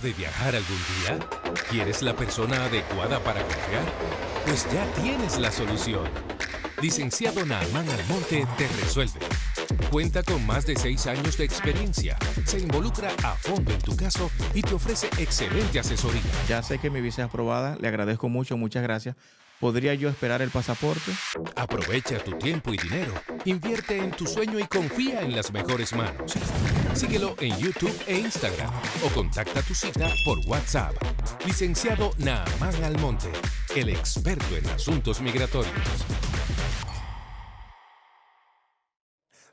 de viajar algún día? ¿Quieres la persona adecuada para confiar? Pues ya tienes la solución. Licenciado Naaman Almonte te resuelve. Cuenta con más de seis años de experiencia, se involucra a fondo en tu caso y te ofrece excelente asesoría. Ya sé que mi visa es aprobada, le agradezco mucho, muchas gracias ¿Podría yo esperar el pasaporte? Aprovecha tu tiempo y dinero. Invierte en tu sueño y confía en las mejores manos. Síguelo en YouTube e Instagram o contacta tu cita por WhatsApp. Licenciado Naaman Almonte, el experto en asuntos migratorios.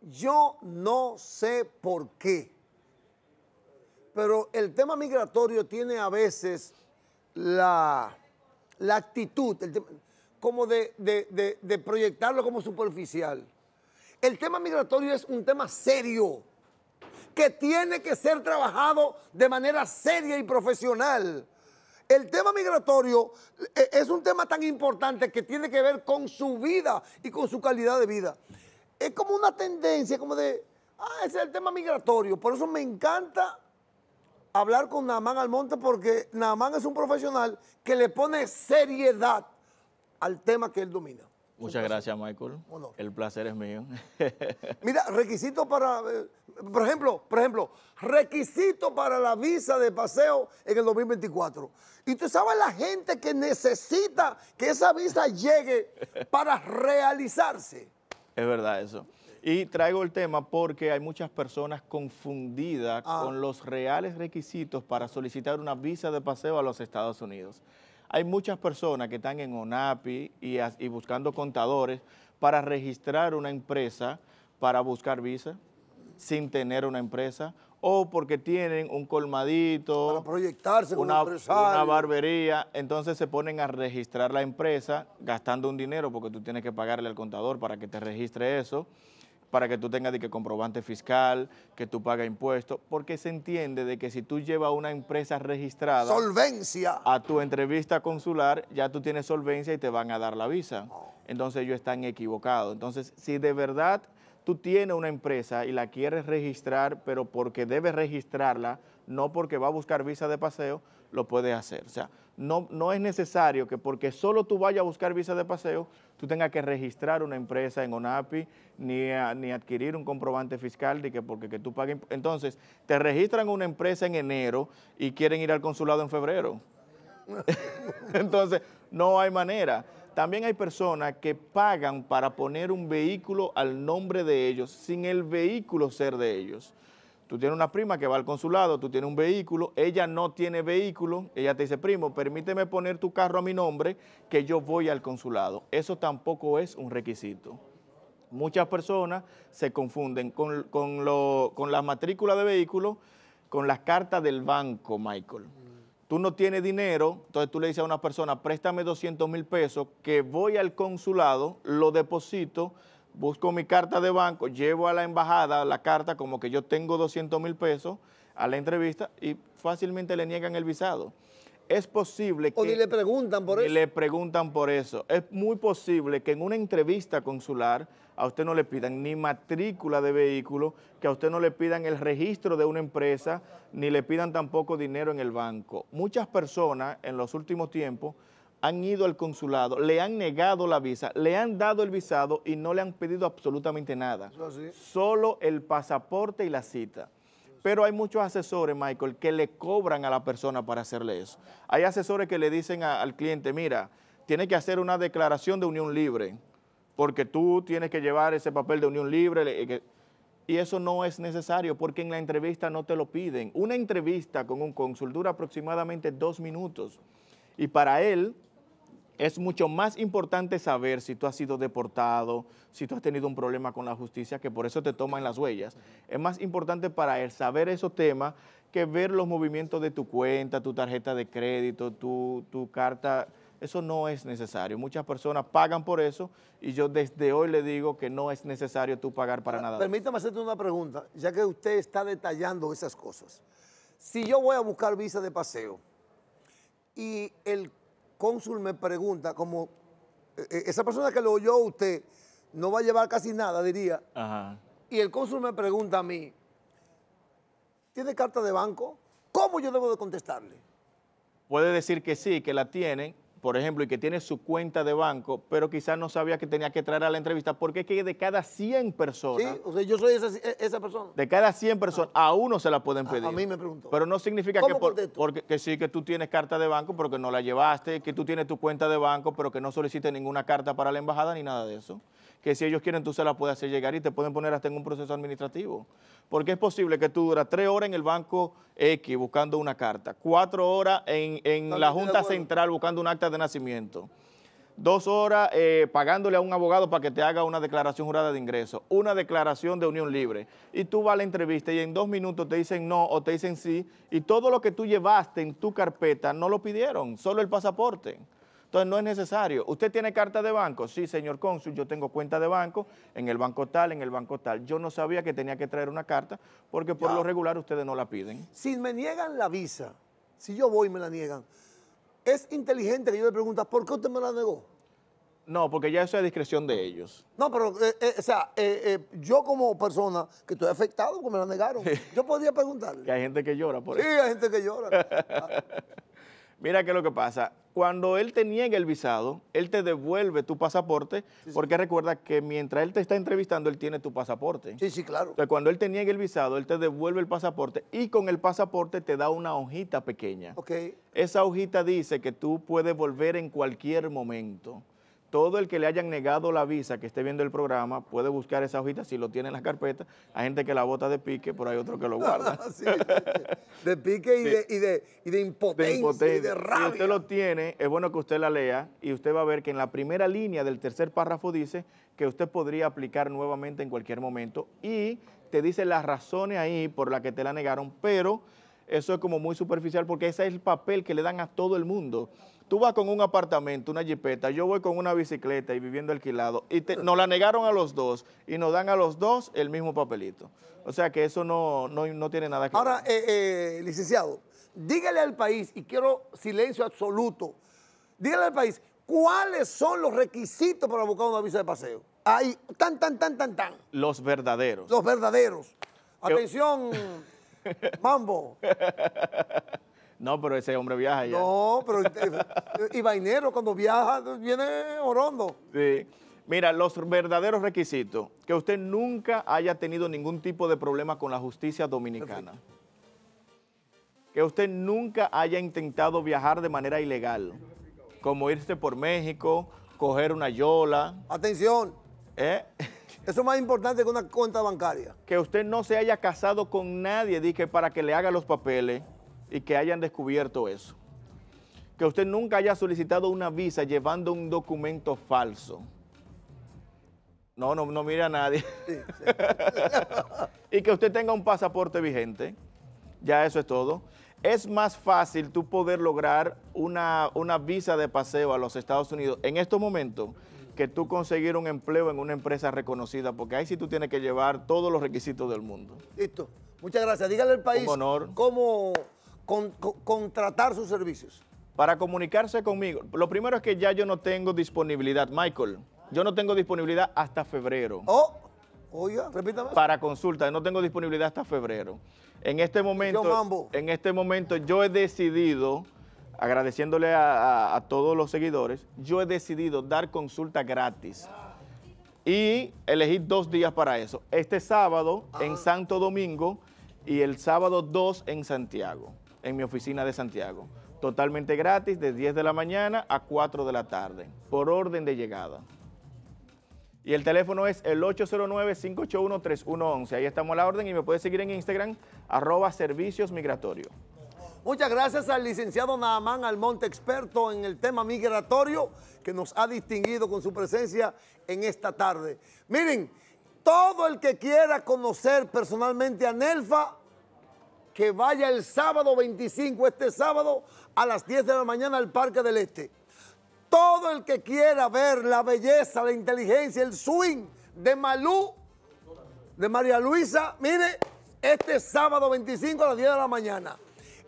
Yo no sé por qué, pero el tema migratorio tiene a veces la la actitud, como de, de, proyectarlo como superficial. El tema migratorio es un tema serio, que tiene que ser trabajado de manera seria y profesional. El tema migratorio e, es un tema tan importante que tiene que ver con su vida y con su calidad de vida. Es como una tendencia, como de, ah, ese es el tema migratorio. Por eso me encanta hablar con Namán Almonte porque Namán es un profesional que le pone seriedad al tema que él domina. Muchas gracias, Michael. El placer es mío. Mira, requisito para, eh, por ejemplo, por ejemplo, requisito para la visa de paseo en el 2024. Y tú sabes la gente que necesita que esa visa llegue para realizarse. Es verdad eso. Y traigo el tema porque hay muchas personas confundidas ah. con los reales requisitos para solicitar una visa de paseo a los Estados Unidos. Hay muchas personas que están en ONAPI y, buscando contadores para registrar una empresa para buscar visa sin tener una empresa o porque tienen un colmadito, para proyectarse una, una barbería, entonces se ponen a registrar la empresa gastando un dinero porque tú tienes que pagarle al contador para que te registre eso para que tú tengas de que comprobante fiscal, que tú pagas impuestos, porque se entiende de que si tú llevas una empresa registrada solvencia a tu entrevista consular, ya tú tienes solvencia y te van a dar la visa. Oh. Entonces ellos están equivocados. Entonces, si de verdad tú tienes una empresa y la quieres registrar, pero porque debes registrarla, no porque va a buscar visa de paseo, lo puedes hacer. O sea, no, no es necesario que porque solo tú vayas a buscar visa de paseo, tú tengas que registrar una empresa en ONAPI, ni, ni adquirir un comprobante fiscal de que porque que tú pagues. Entonces, te registran una empresa en enero y quieren ir al consulado en febrero. Entonces, no hay manera. También hay personas que pagan para poner un vehículo al nombre de ellos, sin el vehículo ser de ellos. Tú tienes una prima que va al consulado, tú tienes un vehículo, ella no tiene vehículo, ella te dice, primo, permíteme poner tu carro a mi nombre, que yo voy al consulado. Eso tampoco es un requisito. Muchas personas se confunden con, con, lo, la matrícula de vehículo, con las cartas del banco, Michael. Tú no tienes dinero, entonces tú le dices a una persona, préstame 200 mil pesos, que voy al consulado, lo deposito, busco mi carta de banco, llevo a la embajada la carta como que yo tengo 200 mil pesos a la entrevista y fácilmente le niegan el visado. Es posible que... O ni le preguntan por eso. Y le preguntan por eso. Es muy posible que en una entrevista consular a usted no le pidan ni matrícula de vehículo, que a usted no le pidan el registro de una empresa, ni le pidan tampoco dinero en el banco. Muchas personas en los últimos tiempos han ido al consulado, le han negado la visa, le han dado el visado y no le han pedido absolutamente nada. Solo el pasaporte y la cita. Pero hay muchos asesores, Michael, que le cobran a la persona para hacerle eso. Hay asesores que le dicen al cliente, mira, tiene que hacer una declaración de unión libre, porque tú tienes que llevar ese papel de unión libre. Eh, y eso no es necesario porque en la entrevista no te lo piden. Una entrevista con un cónsul dura aproximadamente dos minutos. Y para él, es mucho más importante saber si tú has sido deportado, si tú has tenido un problema con la justicia, que por eso te toman las huellas. Es más importante para él saber esos temas que ver los movimientos de tu cuenta, tu tarjeta de crédito, tu, carta. Eso no es necesario. Muchas personas pagan por eso y yo desde hoy le digo que no es necesario tú pagar para nada. Permítame hacerte una pregunta, ya que usted está detallando esas cosas. Si yo voy a buscar visa de paseo y el cónsul me pregunta, como eh, eh, esa persona que lo oyó usted no va a llevar casi nada, diría. Y el cónsul me pregunta a mí, ¿tiene carta de banco? ¿Cómo yo debo de contestarle? Puede decir que sí, que la tienen, por ejemplo, y que tiene su cuenta de banco, pero quizás no sabía que tenía que traer a la entrevista, porque es que de cada 100 personas... Sí, o sea, yo soy esa, esa persona. De cada 100 personas, ah. a uno se la pueden pedir. A, mí me preguntó. Pero no significa que, porque, sí, que tú tienes carta de banco, pero que no la llevaste, que tú tienes tu cuenta de banco, pero que no solicites ninguna carta para la embajada ni nada de eso que si ellos quieren tú se la puedes hacer llegar y te pueden poner hasta en un proceso administrativo. Porque es posible que tú duras tres horas en el banco X buscando una carta, cuatro horas en, la Junta Central buscando un acta de nacimiento dos horas eh, pagándole a un abogado para que te haga una declaración jurada de ingreso, una declaración de unión libre. Y tú vas a la entrevista y en dos minutos te dicen no o te dicen sí. Y todo lo que tú llevaste en tu carpeta no lo pidieron, solo el pasaporte. Entonces no es necesario. ¿Usted tiene carta de banco? Sí, señor cónsul, yo tengo cuenta de banco en el banco tal, en el banco tal. Yo no sabía que tenía que traer una carta porque por lo regular ustedes no la piden. Si me niegan la visa, si yo voy y me la niegan, es inteligente que yo le pregunte, ¿por qué usted me la negó? No, porque ya eso es discreción de ellos. No, pero, eh, eh, o sea, eh, yo como persona que estoy afectado porque me la negaron, yo podría preguntarle. que hay gente que llora por eso. Sí, hay gente que llora. Mira qué es lo que pasa. Cuando él te niega el visado, él te devuelve tu pasaporte, porque recuerda que mientras él te está entrevistando, él tiene tu pasaporte. Sí, sí, claro. Entonces, cuando él te niega el visado, él te devuelve el pasaporte y con el pasaporte te da una hojita pequeña. Ok. Esa hojita dice que tú puedes volver en cualquier momento todo el que le hayan negado la visa que esté viendo el programa puede buscar esa hojita si lo tiene en la carpeta. Hay gente que la bota de pique, pero hay otro que lo guarda. de pique y, de, impotencia, y de rabia. Si usted lo tiene, es bueno que usted la lea y usted va a ver que en la primera línea del tercer párrafo dice que usted podría aplicar nuevamente en cualquier momento y te dice las razones ahí por las que te la negaron, pero eso es como muy superficial porque ese es el papel que le dan a todo el mundo. Tú vas con un apartamento, una jipeta, yo voy con una bicicleta y viviendo alquilado. Y nos la negaron a los dos y nos dan a los dos el mismo papelito. O sea que eso no, tiene nada que ver. Ahora, eh, eh, licenciado, dígale al país, y quiero silencio absoluto, dígale al país, ¿cuáles son los requisitos para buscar un aviso de paseo? Ahí, tan, tan, tan, tan, tan. Los verdaderos. Los verdaderos. Atención, Mambo. No, pero ese hombre viaja ya. No, pero y vainero cuando viaja viene orondo. Sí. Mira, los verdaderos requisitos, que usted nunca haya tenido ningún tipo de problema con la justicia dominicana. Que usted nunca haya intentado viajar de manera ilegal, como irse por México, coger una yola. Atención. ¿Eh? Eso es más importante que una cuenta bancaria. Que usted no se haya casado con nadie, dije, para que le haga los papeles y que hayan descubierto eso. Que usted nunca haya solicitado una visa llevando un documento falso. No, no, no mire a nadie. y que usted tenga un pasaporte vigente. Ya eso es todo. Es más fácil tú poder lograr una, visa de paseo a los Estados Unidos en estos momentos que tú conseguir un empleo en una empresa reconocida, porque ahí sí tú tienes que llevar todos los requisitos del mundo. Listo. Muchas gracias. Dígale al país un honor. cómo contratar sus servicios? Para comunicarse conmigo, lo primero es que ya yo no tengo disponibilidad, Michael. Yo no tengo disponibilidad hasta febrero. Oh, oiga, repítame. Para consulta, no tengo disponibilidad hasta febrero. En este momento, yo, en este momento yo he decidido, agradeciéndole a, todos los seguidores, yo he decidido dar consulta gratis. Y elegí dos días para eso. Este sábado en ah. Santo Domingo y el sábado 2 en Santiago en mi oficina de Santiago. Totalmente gratis de 10 de la mañana a 4 de la tarde, por orden de llegada. Y el teléfono es el 809-581-3111. Ahí estamos a la orden y me puedes seguir en Instagram, arroba servicios migratorios. Muchas gracias al licenciado Nahamán Almonte, experto en el tema migratorio, que nos ha distinguido con su presencia en esta tarde. Miren, todo el que quiera conocer personalmente a Nelfa, que vaya el sábado 25, este sábado, a las 10 de la mañana al Parque del Este. Todo el que quiera ver la belleza, la inteligencia, el swing de Malú, de María Luisa, mire, este sábado 25 a las 10 de la mañana.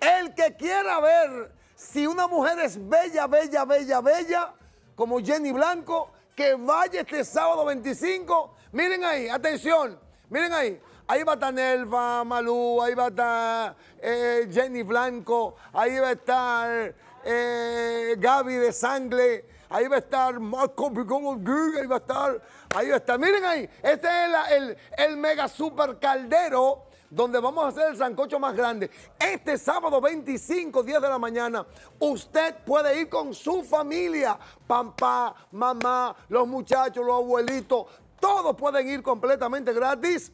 El que quiera ver si una mujer es bella, bella, bella, bella, como Jenny Blanco, que vaya este sábado 25, miren ahí, atención, miren ahí, Ahí va a estar Nelva, Malú, ahí va a estar eh, Jenny Blanco, ahí va a estar eh, Gaby de Sangre, ahí va a estar Marco Picón ahí va a estar, ahí va a estar. Miren ahí, este es el, el mega super caldero donde vamos a hacer el sancocho más grande. Este sábado 25, 10 de la mañana, usted puede ir con su familia, papá, mamá, los muchachos, los abuelitos, todos pueden ir completamente gratis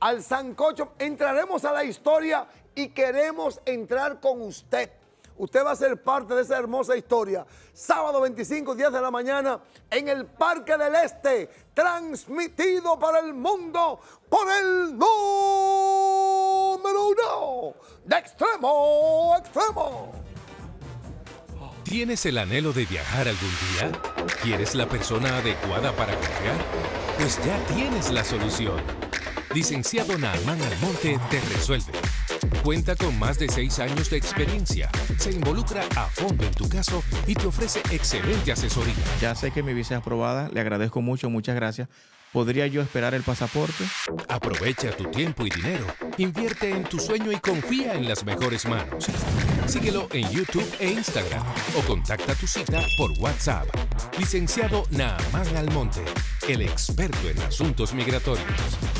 al sancocho. Entraremos a la historia y queremos entrar con usted. Usted va a ser parte de esa hermosa historia. Sábado 25, 10 de la mañana, en el Parque del Este, transmitido para el mundo por el número uno de extremo extremo. ¿Tienes el anhelo de viajar algún día? ¿Quieres la persona adecuada para viajar? Pues ya tienes la solución licenciado Naamán Almonte te resuelve. Cuenta con más de seis años de experiencia, se involucra a fondo en tu caso y te ofrece excelente asesoría. Ya sé que mi visa es aprobada, le agradezco mucho, muchas gracias. ¿Podría yo esperar el pasaporte? Aprovecha tu tiempo y dinero, invierte en tu sueño y confía en las mejores manos. Síguelo en YouTube e Instagram o contacta tu cita por WhatsApp. Licenciado Naaman Almonte, el experto en asuntos migratorios.